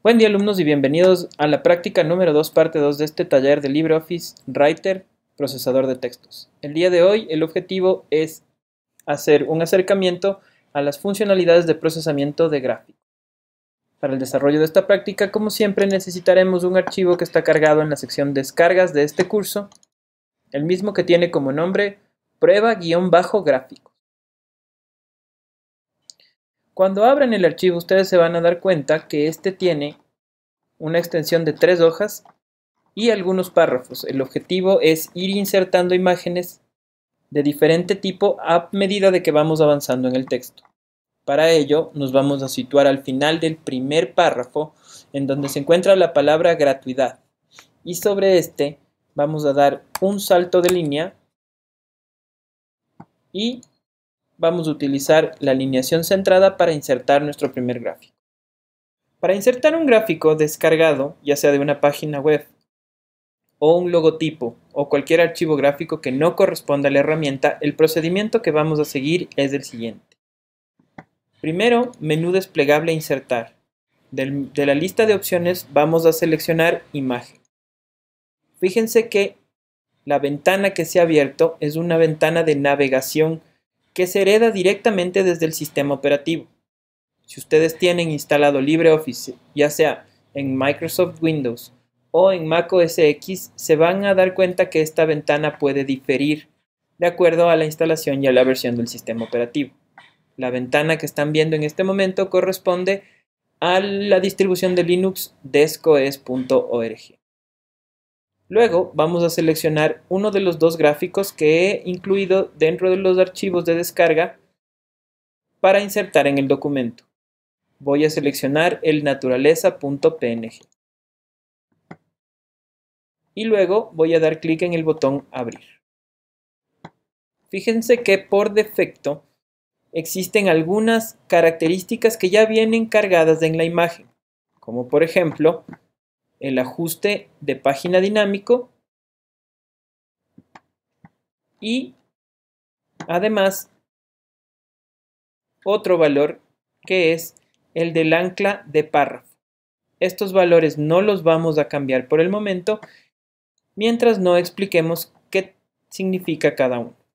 Buen día alumnos y bienvenidos a la práctica número 2 parte 2 de este taller de LibreOffice Writer procesador de textos. El día de hoy el objetivo es hacer un acercamiento a las funcionalidades de procesamiento de gráficos. Para el desarrollo de esta práctica, como siempre, necesitaremos un archivo que está cargado en la sección descargas de este curso, el mismo que tiene como nombre prueba-gráfico. Cuando abran el archivo ustedes se van a dar cuenta que este tiene una extensión de tres hojas y algunos párrafos. El objetivo es ir insertando imágenes de diferente tipo a medida de que vamos avanzando en el texto. Para ello nos vamos a situar al final del primer párrafo en donde se encuentra la palabra gratuidad y sobre este vamos a dar un salto de línea y vamos a utilizar la alineación centrada para insertar nuestro primer gráfico. Para insertar un gráfico descargado, ya sea de una página web o un logotipo o cualquier archivo gráfico que no corresponda a la herramienta, el procedimiento que vamos a seguir es el siguiente. Primero, menú desplegable insertar. de la lista de opciones vamos a seleccionar imagen. Fíjense que la ventana que se ha abierto es una ventana de navegación que se hereda directamente desde el sistema operativo. Si ustedes tienen instalado LibreOffice, ya sea en Microsoft Windows o en Mac OS X, se van a dar cuenta que esta ventana puede diferir de acuerdo a la instalación y a la versión del sistema operativo. La ventana que están viendo en este momento corresponde a la distribución de Linux descoes.org. Luego vamos a seleccionar uno de los dos gráficos que he incluido dentro de los archivos de descarga para insertar en el documento. Voy a seleccionar el naturaleza.png. Y luego voy a dar clic en el botón abrir. Fíjense que por defecto existen algunas características que ya vienen cargadas en la imagen, como por ejemplo el ajuste de página dinámico y además otro valor que es el del ancla de párrafo. Estos valores no los vamos a cambiar por el momento mientras no expliquemos qué significa cada uno.